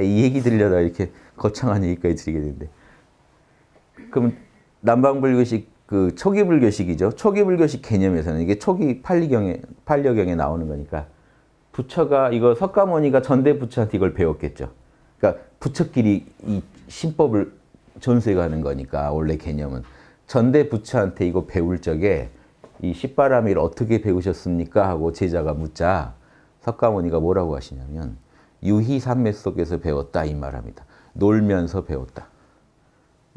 이 얘기 들려다 이렇게 거창한 얘기까지 드리게 되는데 그럼 남방불교식 그 초기 불교식이죠. 초기 불교식 개념에서는 이게 초기 팔리경에 팔려경에 나오는 거니까 부처가 이거 석가모니가 전대 부처한테 이걸 배웠겠죠. 그러니까 부처끼리 이 신법을 전수해가는 거니까 원래 개념은 전대 부처한테 이거 배울 적에 이 십바람이를 어떻게 배우셨습니까 하고 제자가 묻자 석가모니가 뭐라고 하시냐면 유희상매 속에서 배웠다 이 말합니다. 놀면서 배웠다.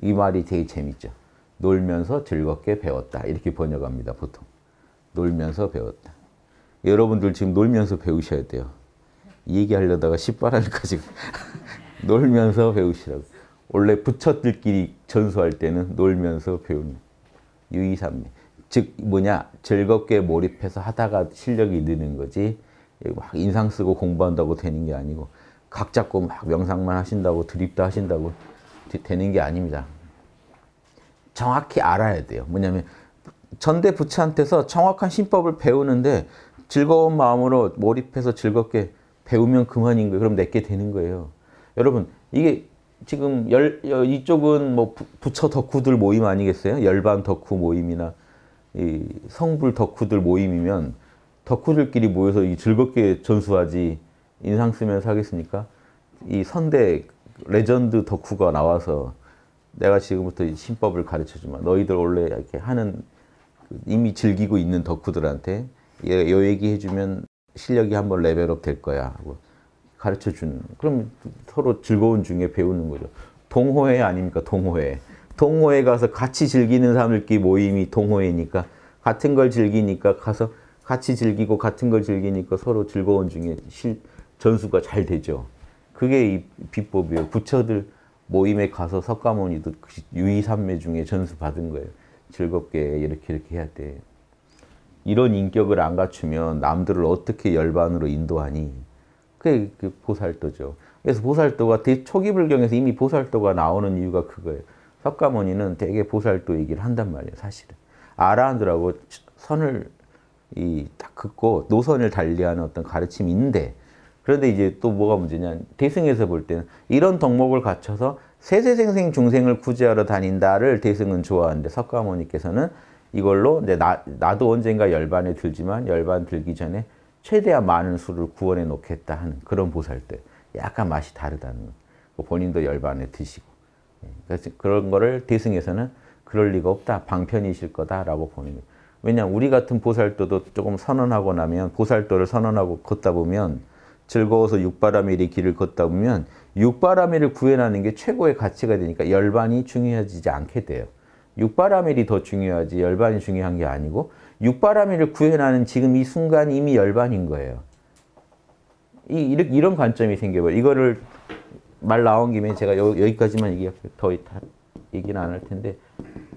이 말이 제일 재밌죠. 놀면서 즐겁게 배웠다. 이렇게 번역합니다. 보통. 놀면서 배웠다. 여러분들 지금 놀면서 배우셔야 돼요. 얘기하려다가 시바랄까지 놀면서 배우시라고. 원래 부처들끼리 전수할 때는 놀면서 배우는 유의삼매. 즉 뭐냐 즐겁게 몰입해서 하다가 실력이 느는 거지 예, 막 인상 쓰고 공부한다고 되는 게 아니고 각 잡고 막 명상만 하신다고 드립도 하신다고 되는 게 아닙니다. 정확히 알아야 돼요. 뭐냐면 전대 부처한테서 정확한 신법을 배우는데 즐거운 마음으로 몰입해서 즐겁게 배우면 그만인 거예요. 그럼 내게 되는 거예요. 여러분 이게 지금 열, 이쪽은 뭐 부처 덕후들 모임 아니겠어요? 열반 덕후 모임이나 성불 덕후들 모임이면 덕후들끼리 모여서 이 즐겁게 전수하지 인상 쓰면서 하겠습니까? 이 선대 레전드 덕후가 나와서 내가 지금부터 이 신법을 가르쳐주면 너희들 원래 이렇게 하는 그 이미 즐기고 있는 덕후들한테 얘, 요 얘기해주면 실력이 한번 레벨업 될 거야 하고 가르쳐주는 그럼 서로 즐거운 중에 배우는 거죠. 동호회 아닙니까? 동호회. 동호회 가서 같이 즐기는 사람들끼리 모임이 동호회니까 같은 걸 즐기니까 가서 같이 즐기고 같은 걸 즐기니까 서로 즐거운 중에 실, 전수가 잘 되죠. 그게 이 비법이에요. 부처들 모임에 가서 석가모니도 그 유이삼매 중에 전수 받은 거예요. 즐겁게 이렇게 이렇게 해야 돼. 이런 인격을 안 갖추면 남들을 어떻게 열반으로 인도하니? 그게 그 보살도죠. 그래서 보살도가 초기 불경에서 이미 보살도가 나오는 이유가 그거예요. 석가모니는 되게 보살도 얘기를 한단 말이에요, 사실은. 아라한들하고 선을 이딱 긋고 노선을 달리하는 어떤 가르침인데 그런데 이제 또 뭐가 문제냐 대승에서 볼 때는 이런 덕목을 갖춰서 세세생생 중생을 구제하러 다닌다를 대승은 좋아하는데 석가모니께서는 이걸로 이제 나, 나도 언젠가 열반에 들지만 열반 들기 전에 최대한 많은 수를 구원해 놓겠다 하는 그런 보살들 약간 맛이 다르다는 거. 그 본인도 열반에 드시고 예. 그런 거를 대승에서는 그럴 리가 없다 방편이실 거다라고 보는 거예요. 왜냐 우리 같은 보살도도 조금 선언하고 나면 보살도를 선언하고 걷다 보면 즐거워서 육바라밀이 길을 걷다 보면 육바라밀을 구해내는 게 최고의 가치가 되니까 열반이 중요해지지 않게 돼요. 육바라밀이 더 중요하지 열반이 중요한 게 아니고 육바라밀을 구해내는 지금 이 순간 이미 열반인 거예요. 이, 이런 관점이 생겨버려 이거를 말 나온 김에 제가 여, 기까지만 얘기할게요. 더 얘기는 안 할 텐데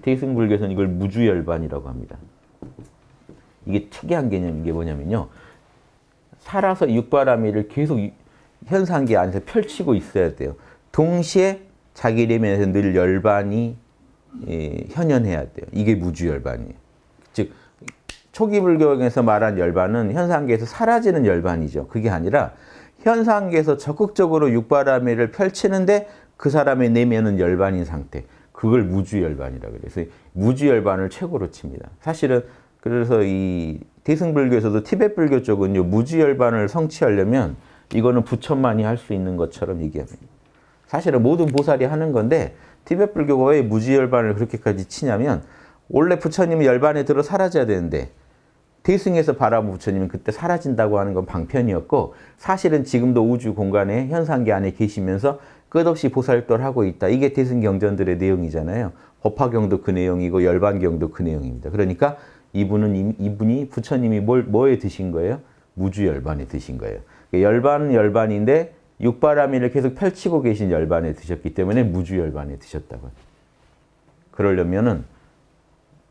태승불교에서는 이걸 무주열반이라고 합니다. 이게 특이한 개념 이게 뭐냐면요. 살아서 육바람이를 계속 현상계 안에서 펼치고 있어야 돼요. 동시에 자기 내면에서 늘 열반이 예, 현현해야 돼요. 이게 무주열반이에요. 즉 초기 불교에서 말한 열반은 현상계에서 사라지는 열반이죠. 그게 아니라 현상계에서 적극적으로 육바라밀을 펼치는데 그 사람의 내면은 열반인 상태. 그걸 무주열반이라 그래서 무주열반을 최고로 칩니다. 사실은 그래서 이 대승불교에서도 티벳 불교 쪽은요 무주열반을 성취하려면 이거는 부처만이 할 수 있는 것처럼 얘기합니다. 사실은 모든 보살이 하는 건데 티벳 불교가 왜 무지열반을 그렇게까지 치냐면 원래 부처님이 열반에 들어 사라져야 되는데 대승에서 바라본 부처님은 그때 사라진다고 하는 건 방편이었고 사실은 지금도 우주 공간의 현상계 안에 계시면서 끝없이 보살펴하고 있다. 이게 대승경전들의 내용이잖아요. 법화경도 그 내용이고 열반경도 그 내용입니다. 그러니까 이분은 이분이 부처님이 뭘 뭐에 드신 거예요? 무주열반에 드신 거예요. 그러니까 열반 열반인데 육바라밀을 계속 펼치고 계신 열반에 드셨기 때문에 무주열반에 드셨다고 그러려면은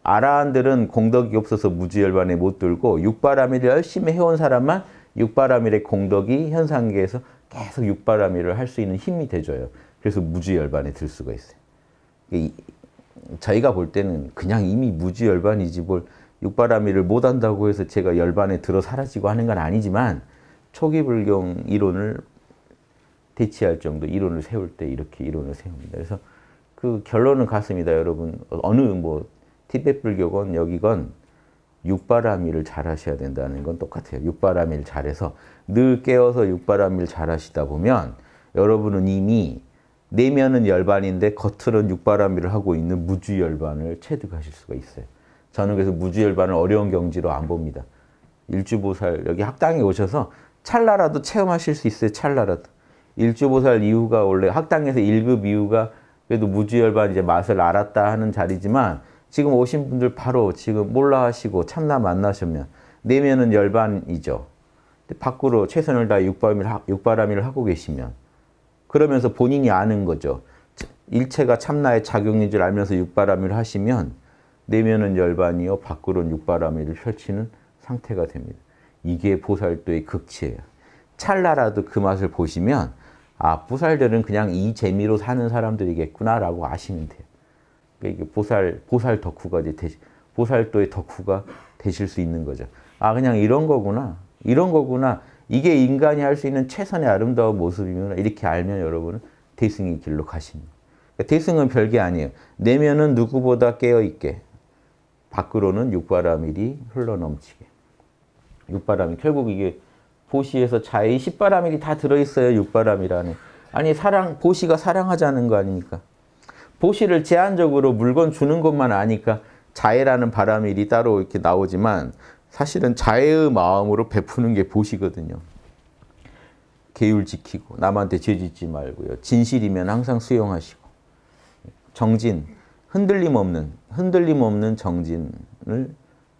아라한들은 공덕이 없어서 무주열반에 못 들고 육바라밀을 열심히 해온 사람만 육바라밀의 공덕이 현상계에서 계속 육바라밀을 할수 있는 힘이 돼줘요. 그래서 무지열반에 들 수가 있어요. 이, 자기가 볼 때는 그냥 이미 무지열반이지 뭘 육바라밀을 못한다고 해서 제가 열반에 들어 사라지고 하는 건 아니지만 초기 불경 이론을 대치할 정도 이론을 세울 때 이렇게 이론을 세웁니다. 그래서 그 결론은 같습니다, 여러분. 어느 뭐 티벳 불교건 여기건 육바람일 잘 하셔야 된다는 건 똑같아요. 육바람일 잘해서 늘 깨어서 육바람일 잘 하시다 보면 여러분은 이미 내면은 열반인데 겉으로는 육바람일을 하고 있는 무주열반을 체득하실 수가 있어요. 저는 그래서 무주열반을 어려운 경지로 안 봅니다. 일주보살 여기 학당에 오셔서 찰나라도 체험하실 수 있어요. 찰나라도. 일주보살 이후가 원래 학당에서 1급 이후가 그래도 무주열반 이제 맛을 알았다 하는 자리지만 지금 오신 분들 바로 지금 몰라 하시고 참나 만나시면 내면은 열반이죠. 밖으로 최선을 다해 육바람이를 하고 계시면 그러면서 본인이 아는 거죠. 일체가 참나의 작용인 줄 알면서 육바람이를 하시면 내면은 열반이요 밖으로는 육바람이를 펼치는 상태가 됩니다. 이게 보살도의 극치예요. 찰나라도 그 맛을 보시면 아 보살들은 그냥 이 재미로 사는 사람들이겠구나라고 아시면 돼요. 그러니까 보살 보살 덕후가 이제 되, 보살도의 덕후가 되실 수 있는 거죠. 아 그냥 이런 거구나, 이런 거구나. 이게 인간이 할 수 있는 최선의 아름다운 모습이면 이렇게 알면 여러분은 대승의 길로 가십니다. 그러니까 대승은 별게 아니에요. 내면은 누구보다 깨어 있게, 밖으로는 육바라밀이 흘러넘치게. 육바라밀 결국 이게 보시에서 자의 십바라밀이 다 들어있어요. 육바라밀 안에. 아니 사랑 보시가 사랑하자는 거 아닙니까? 보시를 제한적으로 물건 주는 것만 아니까 자애라는 바람일이 따로 이렇게 나오지만 사실은 자애의 마음으로 베푸는 게 보시거든요. 계율 지키고 남한테 죄짓지 말고요. 진실이면 항상 수용하시고 정진, 흔들림 없는 흔들림 없는 정진을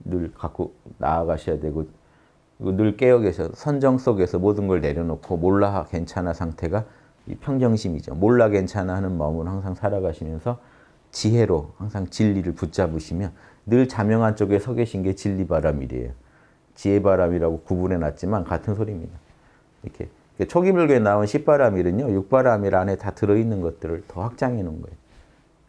늘 갖고 나아가셔야 되고 늘 깨어 계셔 선정 속에서 모든 걸 내려놓고 몰라 괜찮아 상태가 이 평정심이죠. 몰라 괜찮아 하는 마음으로 항상 살아가시면서 지혜로 항상 진리를 붙잡으시며 늘 자명한 쪽에 서 계신 게 진리 바람이래요. 지혜 바람이라고 구분해 놨지만 같은 소리입니다. 이렇게 초기불교에 나온 십바람일은요. 육바람일 안에 다 들어있는 것들을 더 확장해 놓은 거예요.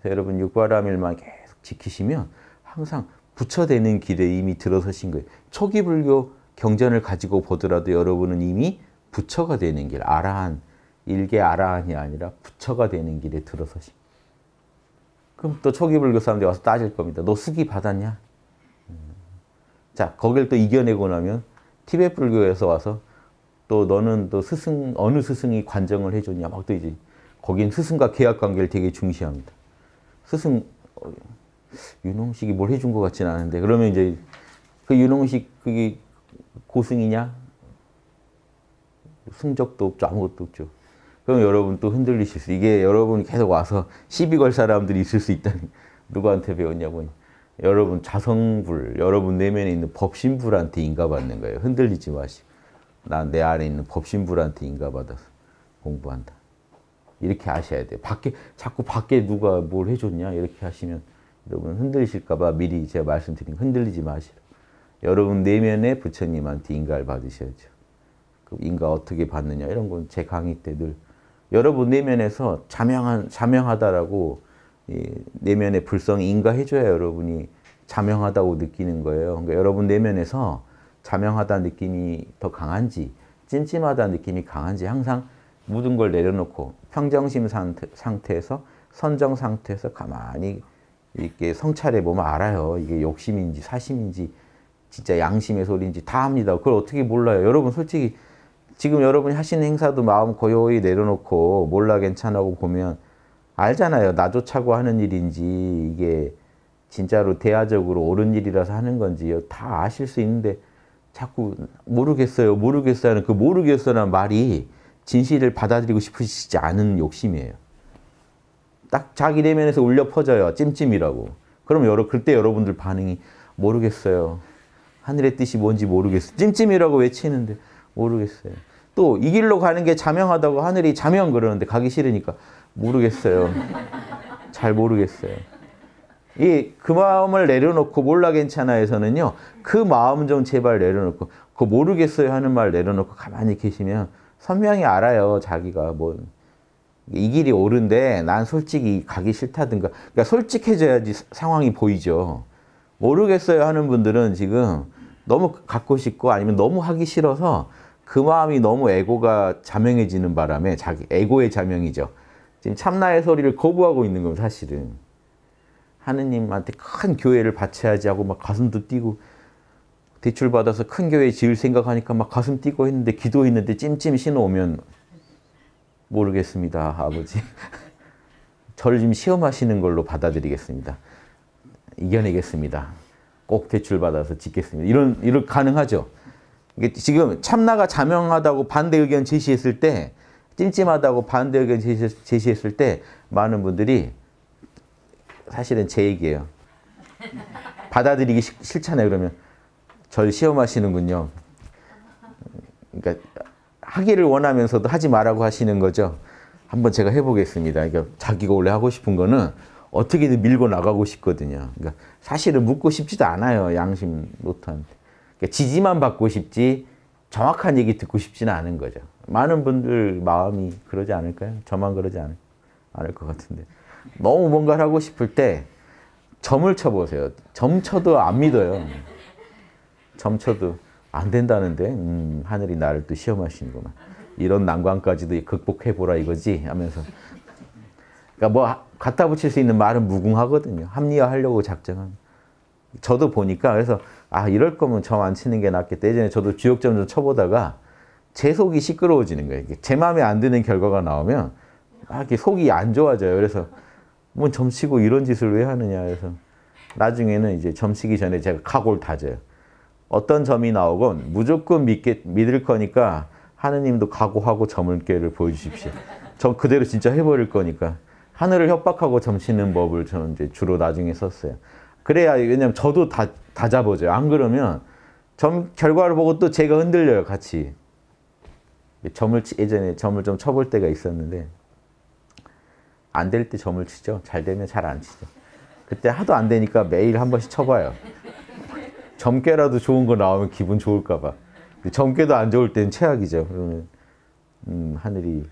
여러분 육바람일만 계속 지키시면 항상 부처되는 길에 이미 들어서신 거예요. 초기불교 경전을 가지고 보더라도 여러분은 이미 부처가 되는 길, 아라한 일개 아라한이 아니라 부처가 되는 길에 들어서신 그럼 또 초기 불교 사람들이 와서 따질 겁니다. 너 수기 받았냐? 음. 자, 거길 또 이겨내고 나면 티벳 불교에서 와서 또 너는 또 스승 어느 스승이 관정을 해줬냐 막 또 이제 거긴 스승과 계약 관계를 되게 중시합니다. 스승 어, 윤홍식이 뭘 해준 것 같지는 않은데 그러면 이제 그 윤홍식 그게 고승이냐? 승적도 없죠 아무것도 없죠. 그럼 여러분 또 흔들리실 수 이게 여러분 계속 와서 시비 걸 사람들이 있을 수 있다니 누구한테 배웠냐고 여러분 자성불 여러분 내면에 있는 법신불한테 인가받는 거예요 흔들리지 마시고 난 내 안에 있는 법신불한테 인가받아서 공부한다 이렇게 아셔야 돼요 밖에 자꾸 밖에 누가 뭘 해줬냐 이렇게 하시면 여러분 흔들리실까봐 미리 제가 말씀드린 흔들리지 마시라 여러분 내면에 부처님한테 인가를 받으셔야죠 그 인가 어떻게 받느냐 이런 건 제 강의 때늘 여러분 내면에서 자명한, 자명하다라고 내면의 불성이 인가해줘야 여러분이 자명하다고 느끼는 거예요. 그러니까 여러분 내면에서 자명하다 느낌이 더 강한지 찜찜하다 느낌이 강한지 항상 모든 걸 내려놓고 평정심 상태, 에서 선정 상태에서 가만히 이렇게 성찰해 보면 알아요. 이게 욕심인지 사심인지 진짜 양심의 소리인지 다 합니다. 그걸 어떻게 몰라요. 여러분 솔직히 지금 여러분이 하시는 행사도 마음 고요히 내려놓고 몰라 괜찮아고 보면 알잖아요. 나조차고 하는 일인지 이게 진짜로 대화적으로 옳은 일이라서 하는 건지요. 다 아실 수 있는데 자꾸 모르겠어요. 모르겠어요 하는 그 모르겠어라는 말이 진실을 받아들이고 싶으시지 않은 욕심이에요. 딱 자기 내면에서 울려 퍼져요. 찜찜이라고. 그럼 여러, 그때 여러분들 반응이 모르겠어요. 하늘의 뜻이 뭔지 모르겠어요. 찜찜이라고 외치는데 모르겠어요. 또 이 길로 가는 게 자명하다고 하늘이 자명 그러는데 가기 싫으니까 모르겠어요. 잘 모르겠어요. 이 그 마음을 내려놓고 몰라 괜찮아에서는요. 그 마음 좀 제발 내려놓고 그 모르겠어요 하는 말 내려놓고 가만히 계시면 선명히 알아요. 자기가 뭐 이 길이 옳은데 난 솔직히 가기 싫다든가. 그러니까 솔직해져야지 상황이 보이죠. 모르겠어요 하는 분들은 지금 너무 갖고 싶고 아니면 너무 하기 싫어서 그 마음이 너무 에고가 자명해지는 바람에 자기 에고의 자명이죠. 지금 참나의 소리를 거부하고 있는 건 사실은 하느님한테 큰 교회를 바쳐야지 하고 막 가슴도 뛰고 대출 받아서 큰 교회 지을 생각하니까 막 가슴 뛰고 했는데 기도했는데 찜찜 신호 오면 모르겠습니다, 아버지. 저를 지금 시험하시는 걸로 받아들이겠습니다. 이겨내겠습니다. 꼭 대출 받아서 짓겠습니다. 이런 이런 가능하죠. 이게 지금 참나가 자명하다고 반대 의견 제시했을 때 찜찜하다고 반대 의견 제시했을 때 많은 분들이 사실은 제 얘기예요. 받아들이기 싫잖아요. 그러면 절 시험하시는군요. 그러니까 하기를 원하면서도 하지 말라고 하시는 거죠. 한번 제가 해보겠습니다. 그러니까 자기가 원래 하고 싶은 거는 어떻게든 밀고 나가고 싶거든요. 그러니까 사실은 묻고 싶지도 않아요. 양심 노트한테. 그러니까 지지만 받고 싶지 정확한 얘기 듣고 싶지는 않은 거죠. 많은 분들 마음이 그러지 않을까요? 저만 그러지 않을, 않을 것 같은데. 너무 뭔가를 하고 싶을 때 점을 쳐보세요. 점 쳐도 안 믿어요. 점 쳐도 안 된다는데 음, 하늘이 나를 또 시험하시는구나. 이런 난관까지도 극복해보라 이거지 하면서 그러니까 뭐 갖다 붙일 수 있는 말은 무궁하거든요. 합리화하려고 작정한. 저도 보니까 그래서 아 이럴 거면 점 안 치는 게 낫겠다. 예전에 저도 주역점 좀 쳐보다가 제 속이 시끄러워지는 거예요. 제 마음에 안 드는 결과가 나오면 아, 이렇게 속이 안 좋아져요. 그래서 뭐 점치고 이런 짓을 왜 하느냐 해서 나중에는 이제 점치기 전에 제가 각오를 다져요. 어떤 점이 나오건 무조건 믿게, 믿을 거니까 하느님도 각오하고 점을 깨를 보여주십시오. 전 그대로 진짜 해버릴 거니까 하늘을 협박하고 점치는 법을 저는 이제 주로 나중에 썼어요. 그래야 왜냐면 저도 다, 다 잡아줘요. 안 그러면 점 결과를 보고 또 제가 흔들려요. 같이. 점을 치, 예전에 점을 좀 쳐볼 때가 있었는데 안 될 때 점을 치죠. 잘 되면 잘 안 치죠. 그때 하도 안 되니까 매일 한 번씩 쳐봐요. 점괘라도 좋은 거 나오면 기분 좋을까 봐. 점괘도 안 좋을 때는 최악이죠. 그러면 음, 하늘이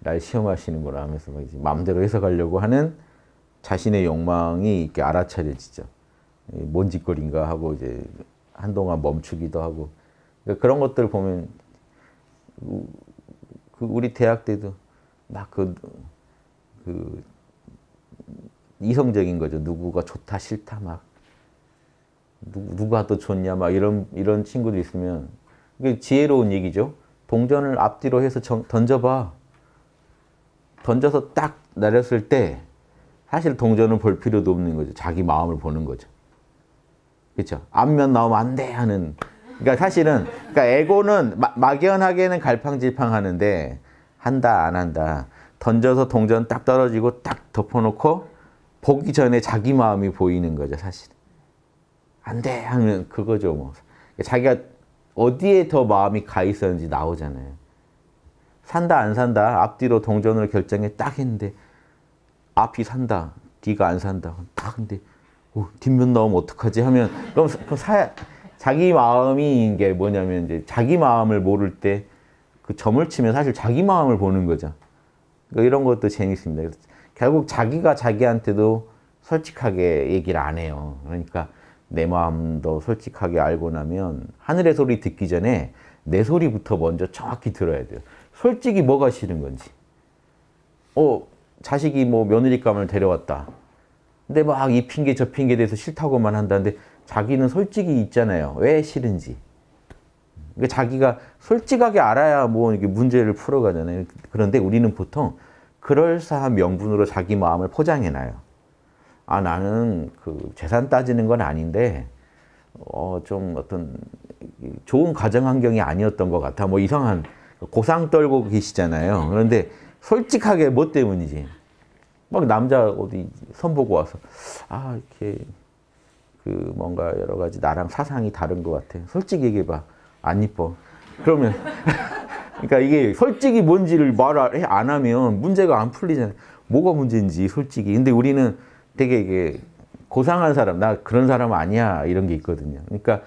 날 시험하시는구나 하면서 막 이제 마음대로 해석하려고 하는 자신의 욕망이 이렇게 알아차려지죠. 뭔 짓거리인가 하고 이제 한동안 멈추기도 하고 그러니까 그런 것들 보면 그 우리 대학 때도 막그 그 이성적인 거죠. 누구가 좋다 싫다 막 누, 누가 더 좋냐 막 이런 이런 친구들 있으면 이 지혜로운 얘기죠. 동전을 앞뒤로 해서 정, 던져봐. 던져서 딱 내렸을 때 사실 동전을 볼 필요도 없는 거죠. 자기 마음을 보는 거죠. 그렇죠. 앞면 나오면 안돼 하는. 그러니까 사실은 그러니까 에고는 마, 막연하게는 갈팡질팡하는데 한다 안 한다. 던져서 동전 딱 떨어지고 딱 덮어놓고 보기 전에 자기 마음이 보이는 거죠 사실. 안돼 하면 그거죠 뭐. 그러니까 자기가 어디에 더 마음이 가 있었는지 나오잖아요. 산다 안 산다 앞뒤로 동전으 결정해 딱 했는데 앞이 산다 뒤가 안 산다 딱 근데 어, 뒷면 나오면 어떡하지 하면 그럼, 그럼 사, 자기 마음이 이게 뭐냐면 이제 자기 마음을 모를 때 그 점을 치면 사실 자기 마음을 보는 거죠. 그러니까 이런 것도 재밌습니다. 결국 자기가 자기한테도 솔직하게 얘기를 안 해요. 그러니까 내 마음도 솔직하게 알고 나면 하늘의 소리 듣기 전에 내 소리부터 먼저 정확히 들어야 돼요. 솔직히 뭐가 싫은 건지. 어, 자식이 뭐 며느리감을 데려왔다. 근데 막 이 핑계 저 핑계 대해서 싫다고만 한다는데 자기는 솔직히 있잖아요. 왜 싫은지. 그러니까 자기가 솔직하게 알아야 뭐이게 문제를 풀어가잖아요. 그런데 우리는 보통 그럴싸한 명분으로 자기 마음을 포장해놔요. 아 나는 그 재산 따지는 건 아닌데 어 좀 어떤 좋은 가정 환경이 아니었던 것 같아. 뭐 이상한 고상 떨고 계시잖아요. 그런데 솔직하게 뭐 때문이지? 막 남자 어디 선보고 와서 아 이렇게 그 뭔가 여러 가지 나랑 사상이 다른 것 같아. 솔직히 얘기해봐. 안 이뻐. 그러면 그러니까 이게 솔직히 뭔지를 말을 안 하면 문제가 안 풀리잖아요. 뭐가 문제인지 솔직히. 근데 우리는 되게 이게 고상한 사람, 나 그런 사람 아니야 이런 게 있거든요. 그러니까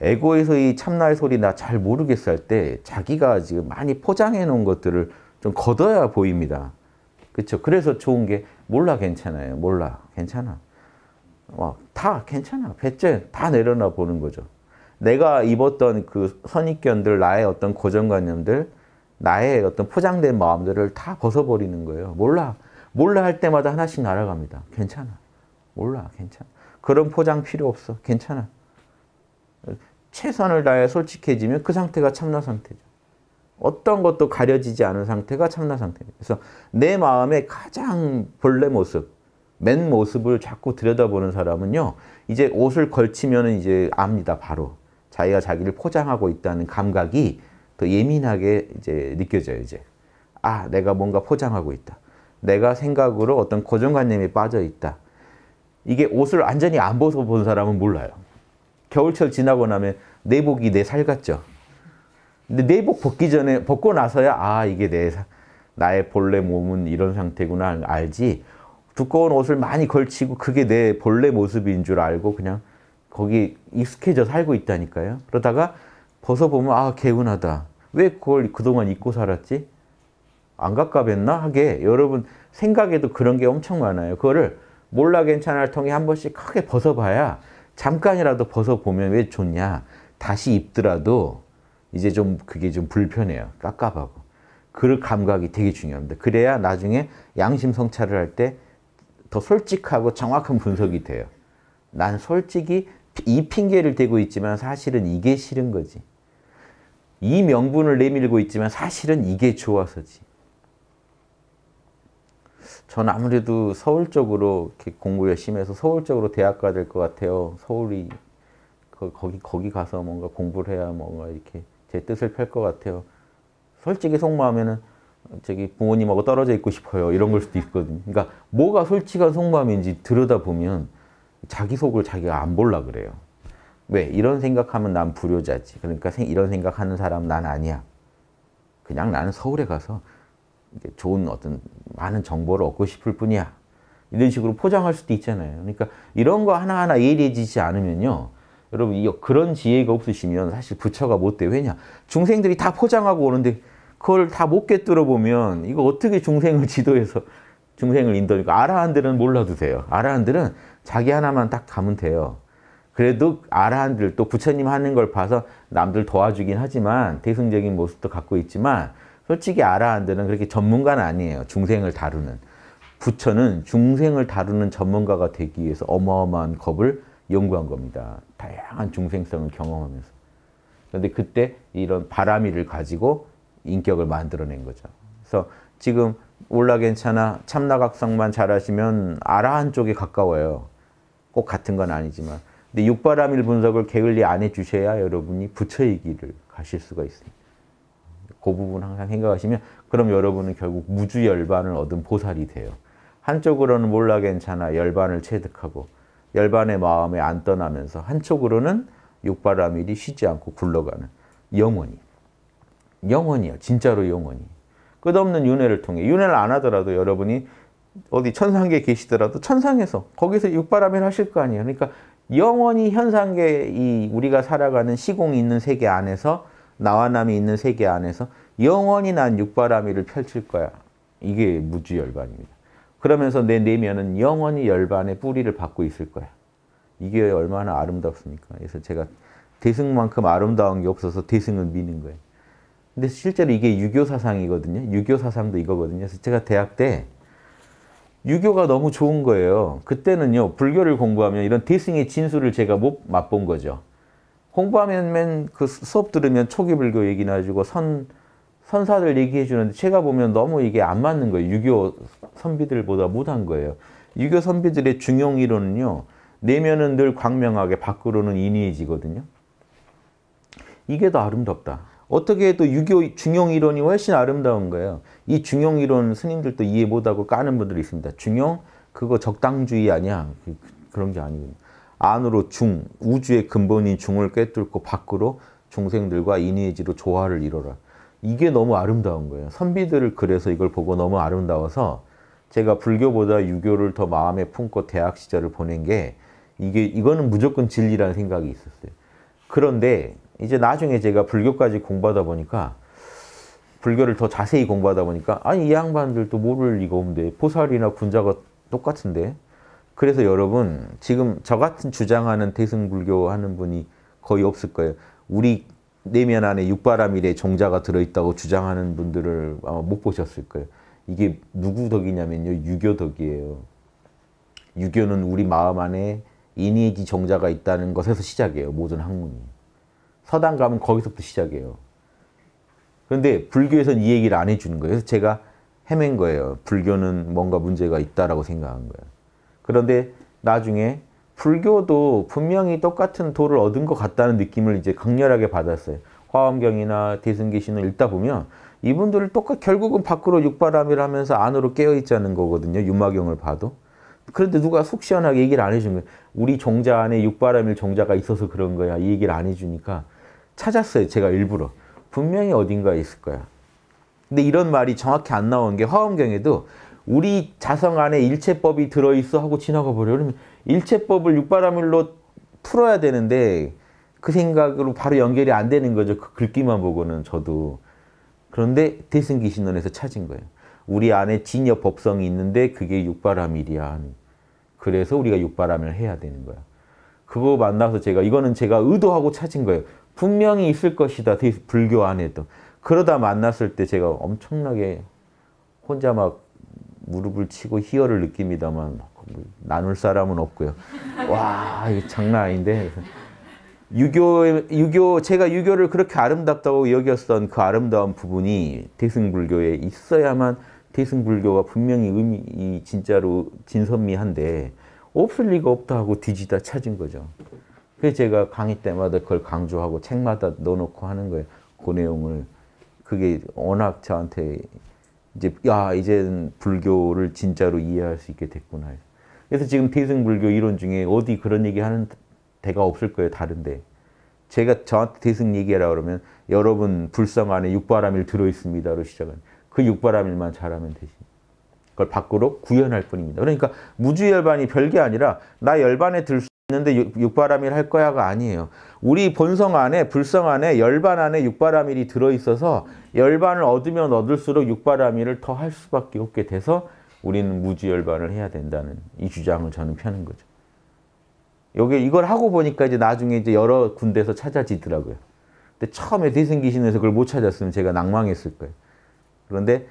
에고에서의 참나의 소리 나 잘 모르겠어 할 때 자기가 지금 많이 포장해 놓은 것들을 좀 걷어야 보입니다. 그렇죠. 그래서 좋은 게 몰라 괜찮아요. 몰라 괜찮아. 막다 괜찮아. 배째 다 내려놔 보는 거죠. 내가 입었던 그 선입견들, 나의 어떤 고정관념들, 나의 어떤 포장된 마음들을 다 벗어버리는 거예요. 몰라. 몰라 할 때마다 하나씩 날아갑니다. 괜찮아. 몰라. 괜찮아. 그런 포장 필요 없어. 괜찮아. 최선을 다해 솔직해지면 그 상태가 참나 상태죠. 어떤 것도 가려지지 않은 상태가 참나 상태입니다. 그래서 내 마음의 가장 본래 모습, 맨 모습을 자꾸 들여다보는 사람은요. 이제 옷을 걸치면 이제 압니다. 바로. 자기가 자기를 포장하고 있다는 감각이 더 예민하게 이제 느껴져요. 이제. 아, 내가 뭔가 포장하고 있다. 내가 생각으로 어떤 고정관념에 빠져 있다. 이게 옷을 완전히 안 벗어본 사람은 몰라요. 겨울철 지나고 나면 내복이 내 살 같죠. 근데 내복 벗기 전에 벗고 나서야 아 이게 내 나의 본래 몸은 이런 상태구나 알지. 두꺼운 옷을 많이 걸치고 그게 내 본래 모습인 줄 알고 그냥 거기 익숙해져 살고 있다니까요. 그러다가 벗어보면 아 개운하다. 왜 그걸 그동안 입고 살았지? 안 가깝했나? 하게 여러분 생각에도 그런 게 엄청 많아요. 그거를 몰라 괜찮아를 통해 한 번씩 크게 벗어봐야 잠깐이라도 벗어보면 왜 좋냐? 다시 입더라도 이제 좀 그게 좀 불편해요. 깝깝하고. 그럴 감각이 되게 중요합니다. 그래야 나중에 양심 성찰을 할 때 더 솔직하고 정확한 분석이 돼요. 난 솔직히 이 핑계를 대고 있지만 사실은 이게 싫은 거지. 이 명분을 내밀고 있지만 사실은 이게 좋아서지. 전 아무래도 서울 쪽으로 공부 열심히 해서 서울 쪽으로 대학 가야 될것 같아요. 서울이 거기 거기 가서 뭔가 공부를 해야 뭔가 이렇게 제 뜻을 펼 것 같아요. 솔직히 속마음에는 저기 부모님하고 떨어져 있고 싶어요. 이런 걸 수도 있거든요. 그러니까 뭐가 솔직한 속마음인지 들여다보면 자기 속을 자기가 안 볼라 그래요. 왜? 이런 생각하면 난 불효자지. 그러니까 이런 생각하는 사람 난 아니야. 그냥 나는 서울에 가서 좋은 어떤 많은 정보를 얻고 싶을 뿐이야. 이런 식으로 포장할 수도 있잖아요. 그러니까 이런 거 하나하나 예리해지지 않으면요. 여러분 이 그런 지혜가 없으시면 사실 부처가 못 돼. 요 왜냐? 중생들이 다 포장하고 오는데 그걸 다 못 깨뜨려 보면 이거 어떻게 중생을 지도해서 중생을 인도니까 아라한들은 몰라도 돼요. 아라한들은 자기 하나만 딱 가면 돼요. 그래도 아라한들 또 부처님 하는 걸 봐서 남들 도와주긴 하지만 대승적인 모습도 갖고 있지만 솔직히 아라한들은 그렇게 전문가는 아니에요. 중생을 다루는. 부처는 중생을 다루는 전문가가 되기 위해서 어마어마한 겁을 연구한 겁니다. 다양한 중생성을 경험하면서. 그런데 그때 이런 바람이를 가지고 인격을 만들어낸 거죠. 그래서 지금 올라 괜찮아 참나각성만 잘하시면 아라한 쪽에 가까워요. 꼭 같은 건 아니지만. 근데 육바람일 분석을 게을리 안 해주셔야 여러분이 부처의 길을 가실 수가 있습니다. 그 부분 항상 생각하시면 그럼 여러분은 결국 무주열반을 얻은 보살이 돼요. 한쪽으로는 몰라 괜찮아 열반을 체득하고 열반의 마음에 안 떠나면서 한쪽으로는 육바라밀이 쉬지 않고 굴러가는 영원히. 영원이요. 진짜로 영원히. 끝없는 윤회를 통해 윤회를 안 하더라도 여러분이 어디 천상계에 계시더라도 천상에서 거기서 육바라밀 하실 거 아니에요. 그러니까 영원히 현상계 이 우리가 살아가는 시공이 있는 세계 안에서 나와 남이 있는 세계 안에서 영원히 난 육바라밀을 펼칠 거야. 이게 무주열반입니다. 그러면서 내 내면은 영원히 열반의 뿌리를 받고 있을 거야. 이게 얼마나 아름답습니까? 그래서 제가 대승만큼 아름다운 게 없어서 대승은 미는 거예요. 근데 실제로 이게 유교 사상이거든요. 유교 사상도 이거거든요. 그래서 제가 대학 때 유교가 너무 좋은 거예요. 그때는요, 불교를 공부하면 이런 대승의 진수를 제가 못 맛본 거죠. 공부하면 그 수업 들으면 초기 불교 얘기나 해주고 선, 선사들 얘기해 주는데 제가 보면 너무 이게 안 맞는 거예요. 유교 선비들보다 못한 거예요. 유교 선비들의 중용 이론은요. 내면은 늘 광명하게 밖으로는 인이해지거든요. 이게 더 아름답다. 어떻게 해도 유교 중용 이론이 훨씬 아름다운 거예요. 이 중용 이론 스님들도 이해 못하고 까는 분들이 있습니다. 중용 그거 적당주의 아니야. 그, 그, 그런 게아니거요 안으로 중, 우주의 근본인 중을 꿰뚫고 밖으로 중생들과 인의지로 조화를 이뤄라. 이게 너무 아름다운 거예요. 선비들을 그래서 이걸 보고 너무 아름다워서 제가 불교보다 유교를 더 마음에 품고 대학 시절을 보낸 게 이게 이거는 무조건 진리라는 생각이 있었어요. 그런데 이제 나중에 제가 불교까지 공부하다 보니까 불교를 더 자세히 공부하다 보니까 아니 이 양반들도 모를 리가 없는데 보살이나 군자가 똑같은데 그래서 여러분 지금 저 같은 주장하는 대승불교 하는 분이 거의 없을 거예요. 우리 내면 안에 육바라밀의 종자가 들어있다고 주장하는 분들을 아마 못 보셨을 거예요. 이게 누구 덕이냐면요. 유교 덕이에요. 유교는 우리 마음 안에 이니지 정자가 있다는 것에서 시작해요. 모든 학문이. 서당 가면 거기서부터 시작해요. 그런데 불교에서는 이 얘기를 안 해주는 거예요. 그래서 제가 헤맨 거예요. 불교는 뭔가 문제가 있다라 생각한 거예요. 그런데 나중에 불교도 분명히 똑같은 도를 얻은 것 같다는 느낌을 이제 강렬하게 받았어요. 화엄경이나 대승계시는 읽다 보면 이분들을 똑같 결국은 밖으로 육바람이라 하면서 안으로 깨어 있자는 거거든요. 유마경을 봐도. 그런데 누가 속 시원하게 얘기를 안 해준 거예요. 우리 종자 안에 육바람일 종자가 있어서 그런 거야. 이 얘기를 안 해주니까 찾았어요. 제가 일부러. 분명히 어딘가에 있을 거야. 근데 이런 말이 정확히 안 나온 게 화엄경에도 우리 자성 안에 일체법이 들어있어 하고 지나가 버려. 그러면 일체법을 육바라밀로 풀어야 되는데 그 생각으로 바로 연결이 안 되는 거죠. 그 글귀만 보고는 저도. 그런데 대승기신론에서 찾은 거예요. 우리 안에 진여 법성이 있는데 그게 육바라밀이야. 그래서 우리가 육바라밀을 해야 되는 거야. 그거 만나서 제가 이거는 제가 의도하고 찾은 거예요. 분명히 있을 것이다. 불교 안에도. 그러다 만났을 때 제가 엄청나게 혼자 막 무릎을 치고 희열을 느낍니다만 나눌 사람은 없고요. 와, 이거 장난 아닌데. 유교, 유교, 제가 유교를 그렇게 아름답다고 여겼던 그 아름다운 부분이 대승불교에 있어야만 대승불교가 분명히 의미, 진짜로 진선미한데 없을 리가 없다 하고 뒤지다 찾은 거죠. 그래서 제가 강의 때마다 그걸 강조하고 책마다 넣어놓고 하는 거예요. 그 내용을. 그게 워낙 저한테 이제, 야, 이제 불교를 진짜로 이해할 수 있게 됐구나. 그래서 지금 대승불교 이론 중에 어디 그런 얘기하는 데가 없을 거예요. 다른데. 제가 저한테 대승 얘기하라 그러면 여러분 불성 안에 육바라밀 들어있습니다로 시작은 그육바라밀만 잘하면 되십니다. 그걸 밖으로 구현할 뿐입니다. 그러니까 무주열반이 별게 아니라 나 열반에 들 수 있는데 육바라밀할 거야가 아니에요. 우리 본성 안에 불성 안에 열반 안에 육바라밀이 들어있어서 열반을 얻으면 얻을수록 육바라밀을더 할 수밖에 없게 돼서 우리는 무지열반을 해야 된다는 이 주장을 저는 펴는 거죠. 여기 이걸 하고 보니까 이제 나중에 이제 여러 군데서 찾아지더라고요. 근데 처음에 대승기신에서 그걸 못 찾았으면 제가 낭망했을 거예요. 그런데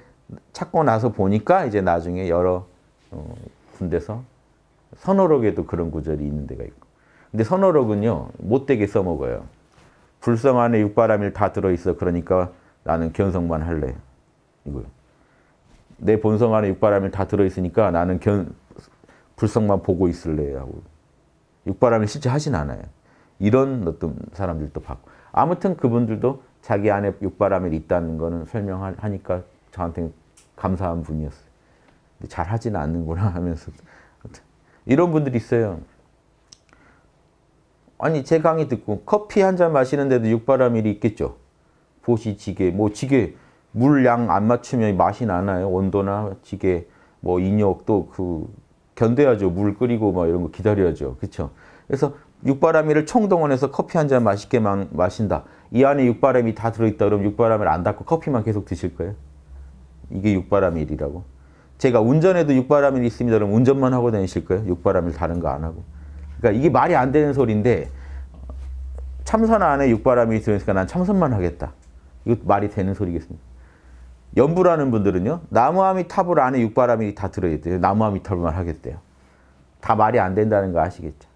찾고 나서 보니까 이제 나중에 여러 어, 군데서 선어록에도 그런 구절이 있는 데가 있고. 근데 선어록은요, 못되게 써먹어요. 불성 안에 육바람일 다 들어있어. 그러니까 나는 견성만 할래. 이거요. 내 본성 안에 육바람이 다 들어있으니까 나는 견, 불성만 보고 있을래라고. 육바람을 실제 하진 않아요. 이런 어떤 사람들도 봤고. 아무튼 그분들도 자기 안에 육바람이 있다는 거는 설명하니까 저한테 감사한 분이었어요. 잘 하진 않는구나 하면서. 이런 분들이 있어요. 아니 제 강의 듣고 커피 한 잔 마시는데도 육바람이 있겠죠. 보시 지게 뭐 지게 물양안 맞추면 맛이 나나요? 온도나 지게 뭐 인력 도그 견뎌야죠. 물 끓이고 막 이런 거 기다려야죠. 그렇죠? 그래서 육바람이를 총동원해서 커피 한 잔 맛있게 만 마신다. 이 안에 육바람이 다 들어있다 그러면 육바람이안 닫고 커피만 계속 드실 거예요. 이게 육바람일이라고. 제가 운전에도 육바람일 있습니다. 그럼 운전만 하고 다니실 거예요. 육바람일 다른 거 안 하고. 그러니까 이게 말이 안 되는 소리인데 참선 안에 육바람이 들어있으니까 난 참선만 하겠다. 이거 말이 되는 소리겠습니까? 연부라는 분들은요. 나무아미타불 안에 육바람이 다 들어있대요. 나무아미타불만 하겠대요. 다 말이 안 된다는 거 아시겠죠?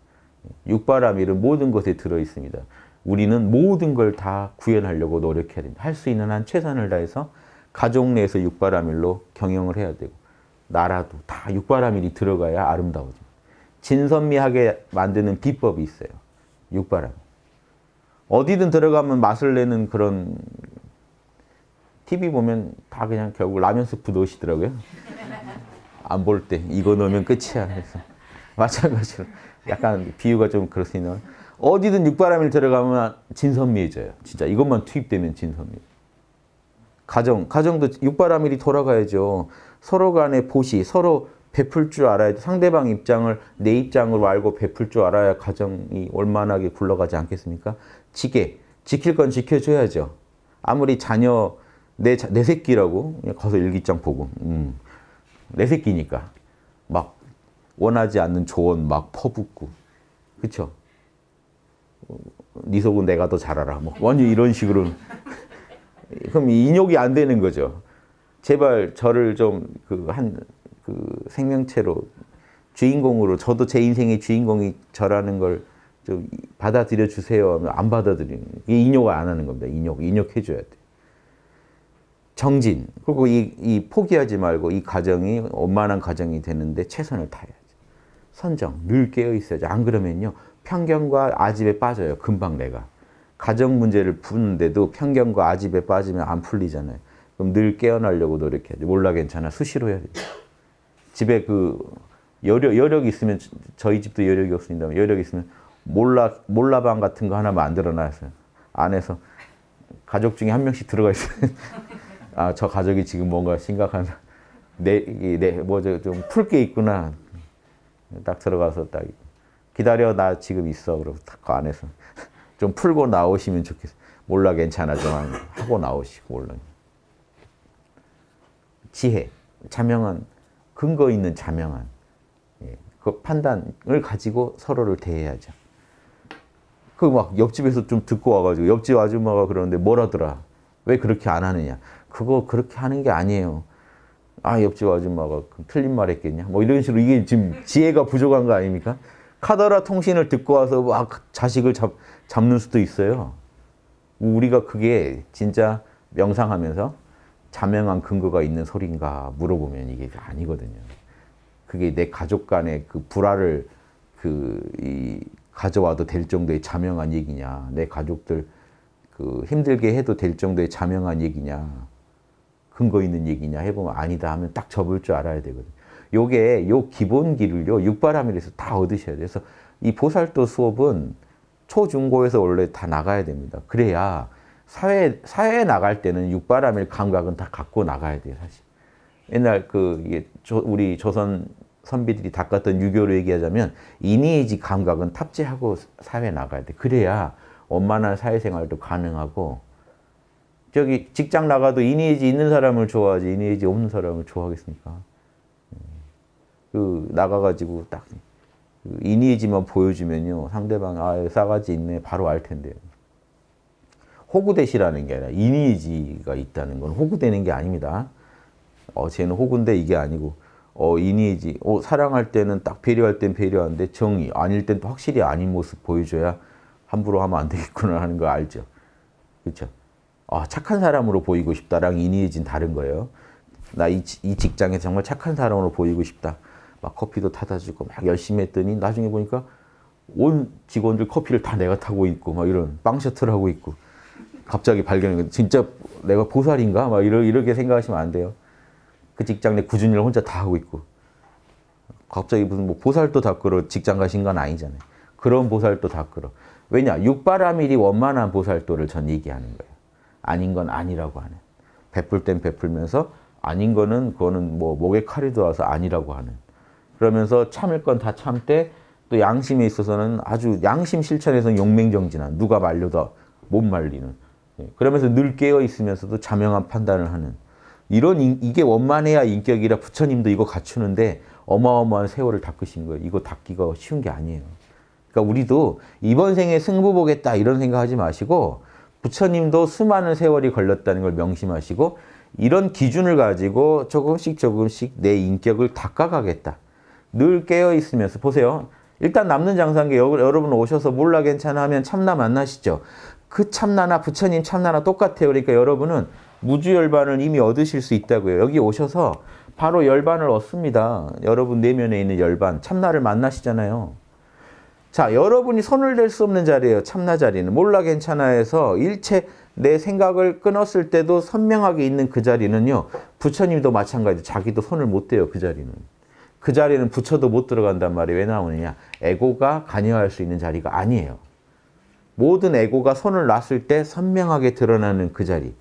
육바람일은 모든 것에 들어있습니다. 우리는 모든 걸 다 구현하려고 노력해야 된다. 할 수 있는 한 최선을 다해서 가족 내에서 육바람일로 경영을 해야 되고 나라도 다 육바람일이 들어가야 아름다워집니다. 진선미하게 만드는 비법이 있어요. 육바람. 어디든 들어가면 맛을 내는 그런 TV 보면 다 그냥 결국 라면 스프 넣으시더라고요. 안 볼 때 이거 넣으면 끝이야. 그래서 마찬가지로 약간 비유가 좀그렇습니다 어디든 육바람일 들어가면 진선미해져요. 진짜 이것만 투입되면 진선미. 가정, 가정도 육바람일이 돌아가야죠. 서로 간의 보시, 서로 베풀 줄 알아야 상대방 입장을 내 입장으로 알고 베풀 줄 알아야 가정이 원만하게 굴러가지 않겠습니까? 지게, 지킬 건 지켜줘야죠. 아무리 자녀 내, 자, 내 새끼라고 가서 일기장 보고 음. 내 새끼니까 막 원하지 않는 조언 막 퍼붓고 그쵸? 네 속은 내가 더 잘 알아 뭐 완전 이런 식으로 그럼 인욕이 안 되는 거죠 제발 저를 좀그한그 그 생명체로 주인공으로 저도 제 인생의 주인공이 저라는 걸 좀 받아들여 주세요 하면 안 받아들이는 이게 인욕을 안 하는 겁니다 인욕 인욕해 줘야 돼 정진 그리고 이, 이 포기하지 말고 이 가정이 원만한 가정이 되는데 최선을 다해야죠. 선정 늘 깨어 있어야죠. 안 그러면요 편견과 아집에 빠져요. 금방 내가 가정 문제를 푸는데도 편견과 아집에 빠지면 안 풀리잖아요. 그럼 늘 깨어나려고 노력해야죠. 몰라 괜찮아 수시로 해야 돼 집에 그 여력, 여력이 있으면 저희 집도 여력이 없습니다 여력이 있으면 몰라 몰라방 같은 거 하나 만들어놨어요. 안에서 가족 중에 한 명씩 들어가 있어요. 아, 저 가족이 지금 뭔가 심각한 내내뭐좀 풀 게 있구나. 딱 들어가서 딱 기다려 나 지금 있어. 그러고 딱그 안에서 좀 풀고 나오시면 좋겠어. 몰라 괜찮아 좀 하고 나오시고 물론 지혜 자명한 근거 있는 자명한 예, 그 판단을 가지고 서로를 대해야죠. 그 막 옆집에서 좀 듣고 와가지고 옆집 아줌마가 그러는데 뭐라더라 왜 그렇게 안 하느냐 그거 그렇게 하는 게 아니에요. 아, 옆집 아줌마가 틀린 말 했겠냐. 뭐 이런 식으로 이게 지금 지혜가 부족한 거 아닙니까? 카더라 통신을 듣고 와서 막 자식을 잡, 잡는 수도 있어요. 우리가 그게 진짜 명상하면서 자명한 근거가 있는 소리인가 물어보면 이게 아니거든요. 그게 내 가족 간의 그 불화를 그 가져와도 될 정도의 자명한 얘기냐, 내 가족들 그 힘들게 해도 될 정도의 자명한 얘기냐, 근거 있는 얘기냐 해보면 아니다 하면 딱 접을 줄 알아야 되거든. 요게 요 기본기를요 육바라밀에서 다 얻으셔야 돼서이 보살도 수업은 초중고에서 원래 다 나가야 됩니다. 그래야 사회 사회에 나갈 때는 육바라밀 감각은 다 갖고 나가야 돼요, 사실. 옛날 그 이게 조, 우리 조선 선비들이 닦았던 유교로 얘기하자면 이니지 감각은 탑재하고 사회 나가야 돼. 그래야 원만한 사회생활도 가능하고 저기 직장 나가도 이니에지 있는 사람을 좋아하지 이니에지 없는 사람을 좋아하겠습니까? 예. 그 나가가지고 딱 그 이니에지만 보여주면요 상대방 아 싸가지 있네 바로 알 텐데요. 호구대시라는 게 아니라 이니에지가 있다는 건 호구되는 게 아닙니다. 어 쟤는 호구인데 이게 아니고 어 이니에지 어 사랑할 때는 딱 배려할 땐배려하데 정이 아닐 땐 또 확실히 아닌 모습 보여줘야 함부로 하면 안 되겠구나 하는 거 알죠. 그렇죠. 아, 착한 사람으로 보이고 싶다랑 이니해진 다른 거예요. 나이 이 직장에서 정말 착한 사람으로 보이고 싶다. 막 커피도 타다 주고 막 열심히 했더니 나중에 보니까 온 직원들 커피를 다 내가 타고 있고 막 이런 빵 셔틀 하고 있고 갑자기 발견해 진짜 내가 보살인가 막 이러, 이렇게 생각하시면 안 돼요. 그 직장 내 굳은 일을 혼자 다 하고 있고 갑자기 무슨 뭐 보살도 다 끌어 직장 가신 건 아니잖아요. 그런 보살도 다 끌어. 왜냐 육바라밀이 원만한 보살도를 전 얘기하는 거예요. 아닌 건 아니라고 하는. 베풀 땐 베풀면서 아닌 거는 그거는 뭐 목에 칼이 들어와서 아니라고 하는. 그러면서 참을 건 다 참되 또 양심에 있어서는 아주 양심 실천에서 용맹정진한 누가 말려도 못 말리는. 예, 그러면서 늘 깨어 있으면서도 자명한 판단을 하는. 이런 인, 이게 원만해야 인격이라 부처님도 이거 갖추는데 어마어마한 세월을 닦으신 거예요. 이거 닦기가 쉬운 게 아니에요. 그러니까 우리도 이번 생에 승부 보겠다 이런 생각하지 마시고 부처님도 수많은 세월이 걸렸다는 걸 명심하시고 이런 기준을 가지고 조금씩 조금씩 내 인격을 닦아가겠다. 늘 깨어 있으면서 보세요. 일단 남는 장사인 여러분 오셔서 몰라 괜찮아 하면 참나 만나시죠. 그 참나나 부처님 참나나 똑같아요. 그러니까 여러분은 무주열반을 이미 얻으실 수 있다고요. 여기 오셔서 바로 열반을 얻습니다. 여러분 내면에 있는 열반, 참나를 만나시잖아요. 자, 여러분이 손을 댈 수 없는 자리예요. 참나 자리는. 몰라 괜찮아 해서 일체 내 생각을 끊었을 때도 선명하게 있는 그 자리는요. 부처님도 마찬가지. 자기도 손을 못 대요. 그 자리는. 그 자리는 부처도 못 들어간단 말이 에요왜 나오느냐. 에고가 관여할 수 있는 자리가 아니에요. 모든 에고가 손을 놨을 때 선명하게 드러나는 그 자리.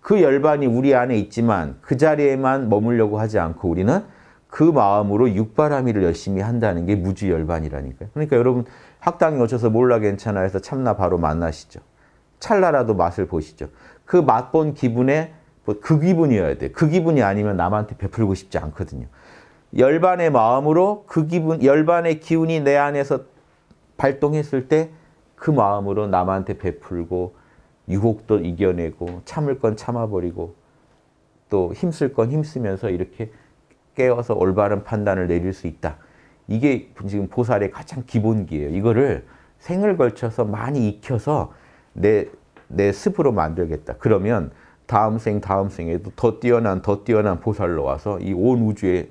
그 열반이 우리 안에 있지만 그 자리에만 머물려고 하지 않고 우리는 그 마음으로 육바라밀을 열심히 한다는 게 무지열반이라니까요. 그러니까 여러분 학당에 오셔서 몰라 괜찮아 해서 참나 바로 만나시죠. 찰나라도 맛을 보시죠. 그 맛본 기분에 뭐 그 기분이어야 돼. 그 기분이 아니면 남한테 베풀고 싶지 않거든요. 열반의 마음으로 그 기분, 열반의 기운이 내 안에서 발동했을 때 그 마음으로 남한테 베풀고 유혹도 이겨내고 참을 건 참아버리고 또 힘쓸 건 힘쓰면서 이렇게 깨어서 올바른 판단을 내릴 수 있다. 이게 지금 보살의 가장 기본기예요. 이거를 생을 걸쳐서 많이 익혀서 내, 내 습으로 만들겠다. 그러면 다음 생, 다음 생에도 더 뛰어난, 더 뛰어난 보살로 와서 이 온 우주의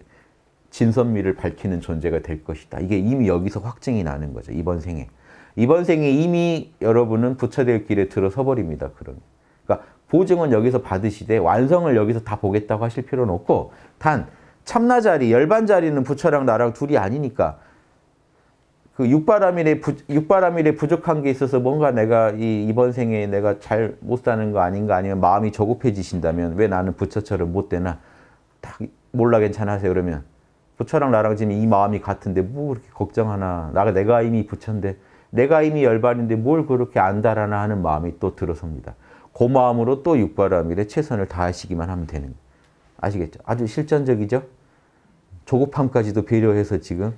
진선미를 밝히는 존재가 될 것이다. 이게 이미 여기서 확증이 나는 거죠. 이번 생에. 이번 생에 이미 여러분은 부처될 길에 들어서 버립니다. 그러 그러니까 보증은 여기서 받으시되 완성을 여기서 다 보겠다고 하실 필요는 없고 단 참나자리, 열반자리는 부처랑 나랑 둘이 아니니까 그 육바라밀에, 부, 육바라밀에 부족한 게 있어서 뭔가 내가 이, 이번 생에 내가 잘 못 사는 거 아닌가 아니면 마음이 조급해지신다면 왜 나는 부처처럼 못 되나 딱 몰라 괜찮으세요 그러면 부처랑 나랑 지금 이 마음이 같은데 뭐 그렇게 걱정하나 나가 내가 이미 부처인데 내가 이미 열반인데 뭘 그렇게 안달하나 하는 마음이 또 들어섭니다. 그 마음으로 또 육바라밀에 최선을 다하시기만 하면 되는 거예요. 아시겠죠? 아주 실전적이죠? 조급함까지도 배려해서 지금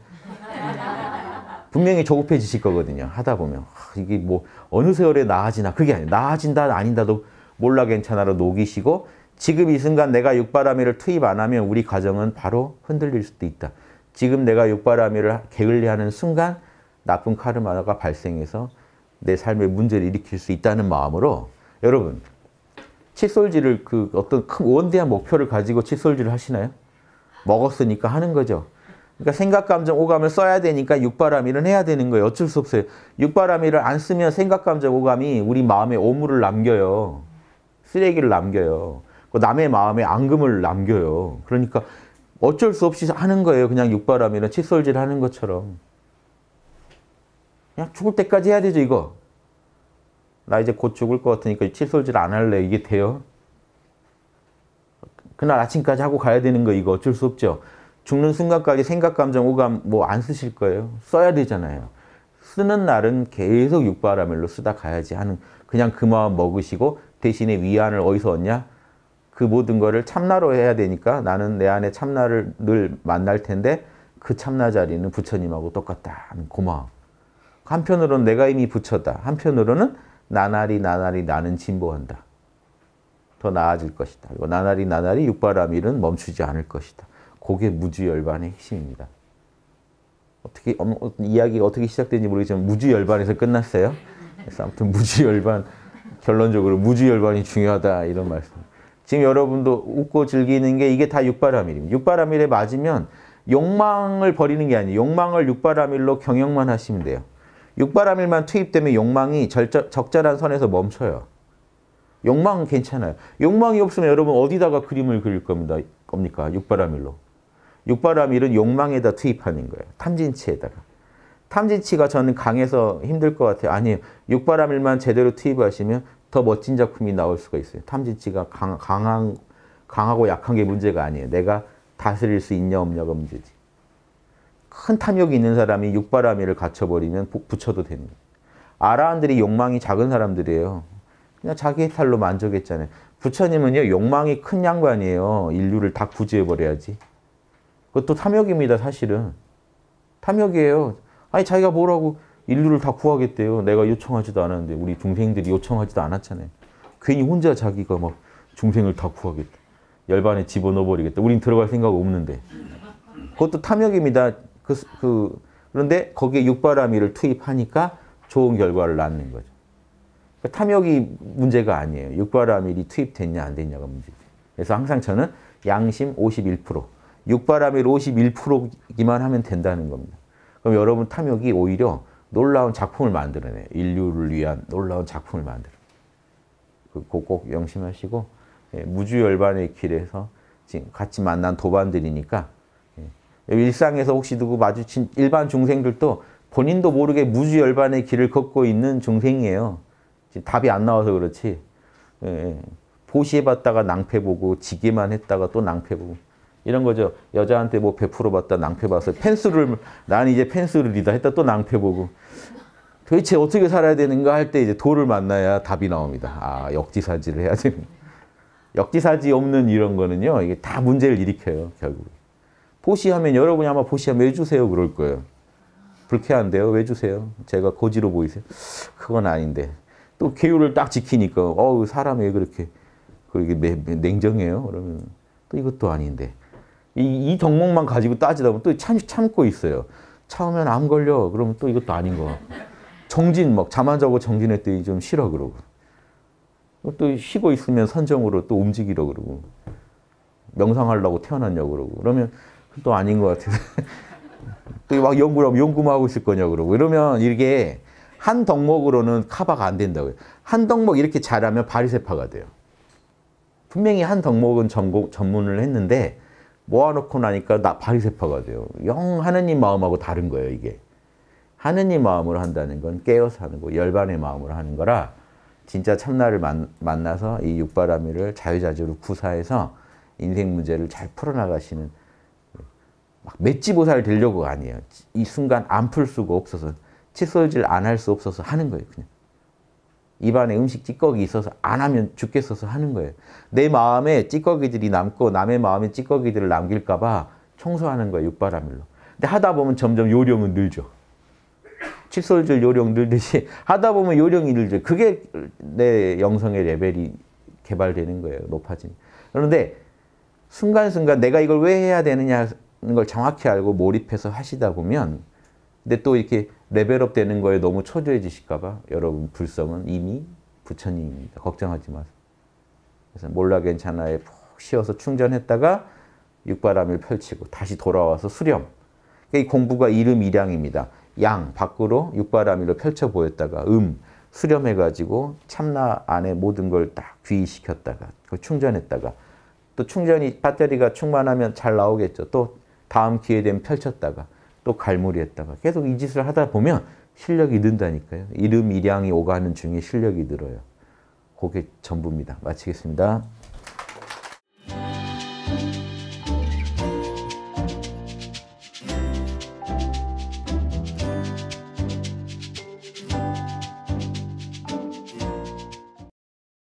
분명히 조급해지실 거거든요. 하다 보면 하, 아, 이게 뭐 어느 세월에 나아지나 그게 아니에요. 나아진다 아닌다도 몰라 괜찮아로 녹이시고 지금 이 순간 내가 육바라밀을 투입 안 하면 우리 가정은 바로 흔들릴 수도 있다. 지금 내가 육바라밀을 게을리하는 순간 나쁜 카르마가 발생해서 내 삶에 문제를 일으킬 수 있다는 마음으로 여러분 칫솔질을 그 어떤 큰 원대한 목표를 가지고 칫솔질을 하시나요? 먹었으니까 하는 거죠. 그러니까 생각, 감정, 오감을 써야 되니까 육바람이은 해야 되는 거예요. 어쩔 수 없어요. 육바람이을안 쓰면 생각, 감정, 오감이 우리 마음에 오물을 남겨요. 쓰레기를 남겨요. 그 남의 마음에 앙금을 남겨요. 그러니까 어쩔 수 없이 하는 거예요. 그냥 육바람이은 칫솔질 하는 것처럼. 그냥 죽을 때까지 해야 되죠, 이거. 나 이제 곧 죽을 것 같으니까 칫솔질 안 할래. 이게 돼요? 그날 아침까지 하고 가야 되는 거 이거 어쩔 수 없죠. 죽는 순간까지 생각, 감정, 오감 뭐 안 쓰실 거예요. 써야 되잖아요. 쓰는 날은 계속 육바라밀로 쓰다 가야지 하는 그냥 그 마음 먹으시고 대신에 위안을 어디서 얻냐? 그 모든 거를 참나로 해야 되니까 나는 내 안에 참나를 늘 만날 텐데 그 참나 자리는 부처님하고 똑같다 고마움. 그 한편으로는 내가 이미 부처다. 한편으로는 나날이 나날이 나는 진보한다. 더 나아질 것이다. 그리고 나날이 나날이 육바라밀은 멈추지 않을 것이다. 그게 무주열반의 핵심입니다. 어떻게 어, 어, 이야기가 어떻게 시작된지 모르겠지만 무주열반에서 끝났어요. 그래서 아무튼 무주열반 결론적으로 무주열반이 중요하다 이런 말씀. 지금 여러분도 웃고 즐기는 게 이게 다 육바라밀입니다. 육바라밀에 맞으면 욕망을 버리는 게 아니에요. 욕망을 육바라밀로 경영만 하시면 돼요. 육바라밀만 투입되면 욕망이 절저, 적절한 선에서 멈춰요. 욕망은 괜찮아요. 욕망이 없으면 여러분 어디다가 그림을 그릴 겁니다. 겁니까? 육바라밀로. 육바라밀은 욕망에다 투입하는 거예요. 탐진치에다가. 탐진치가 저는 강해서 힘들 것 같아요. 아니에요. 육바라밀만 제대로 투입하시면 더 멋진 작품이 나올 수가 있어요. 탐진치가 강, 강한, 강하고 약한 게 문제가 아니에요. 내가 다스릴 수 있냐 없냐가 문제지. 큰 탐욕이 있는 사람이 육바라밀을 갖춰버리면 붙여도 됩니다. 아라한들이 욕망이 작은 사람들이에요. 그냥 자기 해탈로 만족했잖아요. 부처님은요, 욕망이 큰 양반이에요. 인류를 다 구제해버려야지. 그것도 탐욕입니다, 사실은. 탐욕이에요. 아니, 자기가 뭐라고 인류를 다 구하겠대요. 내가 요청하지도 않았는데, 우리 중생들이 요청하지도 않았잖아요. 괜히 혼자 자기가 막 중생을 다 구하겠다. 열반에 집어넣어버리겠다. 우린 들어갈 생각 없는데. 그것도 탐욕입니다. 그, 그, 그런데 거기에 육바라미를 투입하니까 좋은 결과를 낳는 거죠. 그러니까 탐욕이 문제가 아니에요. 육바라밀이 투입됐냐 안 됐냐가 문제죠. 그래서 항상 저는 양심 51%, 육바라밀 51%기만 하면 된다는 겁니다. 그럼 여러분 탐욕이 오히려 놀라운 작품을 만들어내요. 인류를 위한 놀라운 작품을 만들어 그거 꼭 명심하시고 예, 무주열반의 길에서 지금 같이 만난 도반들이니까 예, 일상에서 혹시 누구 마주친 일반 중생들도 본인도 모르게 무주열반의 길을 걷고 있는 중생이에요. 답이 안 나와서 그렇지. 예, 예, 보시해봤다가 낭패보고 지기만 했다가 또 낭패보고 이런 거죠. 여자한테 뭐 베풀어봤다 낭패봐서 펜스를 난 이제 펜스를 리다 했다 또 낭패보고 도대체 어떻게 살아야 되는가 할 때 이제 돌을 만나야 답이 나옵니다. 아 역지사지를 해야 됩니다. 역지사지 없는 이런 거는요. 이게 다 문제를 일으켜요. 결국 보시하면 여러분이 아마 보시하면 왜 주세요 그럴 거예요. 불쾌한데요. 왜 주세요? 제가 거지로 보이세요? 그건 아닌데. 또 계율을 딱 지키니까 어우 사람 왜 그렇게 그게 냉정해요? 그러면 또 이것도 아닌데 이, 이 덕목만 가지고 따지다 보면 또 참, 참고 있어요. 참으면 암 걸려. 그러면 또 이것도 아닌 거. 정진 막 자만 자고 정진했더니 좀 싫어 그러고 또 쉬고 있으면 선정으로 또 움직이려 그러고 명상하려고 태어났냐 그러고 그러면 또 아닌 것 같아서 또막 연구하고 연구만 하고 있을 거냐 그러고 이러면 이게 한 덕목으로는 카바가 안 된다고요. 한 덕목 이렇게 잘하면 바리세파가 돼요. 분명히 한 덕목은 전공, 전문을 했는데 모아놓고 나니까 나 바리세파가 돼요. 영 하느님 마음하고 다른 거예요, 이게. 하느님 마음으로 한다는 건 깨어서 하는 거, 열반의 마음으로 하는 거라 진짜 참나를 만, 만나서 이 육바라밀을 자유자재로 구사해서 인생 문제를 잘 풀어나가시는 막맷지보살 되려고가 아니에요. 이 순간 안 풀 수가 없어서 칫솔질 안 할 수 없어서 하는 거예요. 그냥. 입안에 음식 찌꺼기 있어서 안 하면 죽겠어서 하는 거예요. 내 마음에 찌꺼기들이 남고 남의 마음에 찌꺼기들을 남길까 봐 청소하는 거예요. 육바라밀로. 근데 하다 보면 점점 요령은 늘죠. 칫솔질 요령 늘듯이 하다 보면 요령이 늘죠. 그게 내 영성의 레벨이 개발되는 거예요. 높아진. 그런데 순간순간 내가 이걸 왜 해야 되느냐걸 정확히 알고 몰입해서 하시다 보면 근데 또 이렇게 레벨업 되는 거에 너무 초조해지실까봐 여러분 불성은 이미 부처님입니다. 걱정하지 마세요. 그래서 몰라 괜찮아에 푹 쉬어서 충전했다가 육바람을 펼치고 다시 돌아와서 수렴. 이 공부가 이름이량입니다. 양 밖으로 육바람이로 펼쳐 보였다가 음 수렴해가지고 참나 안에 모든 걸 딱 귀의시켰다가 그 충전했다가 또 충전이 배터리가 충만하면 잘 나오겠죠. 또 다음 기회 되면 펼쳤다가 또 갈무리했다가 계속 이 짓을 하다 보면 실력이 는다니까요. 이름 이량이 오가는 중에 실력이 늘어요. 그게 전부입니다. 마치겠습니다.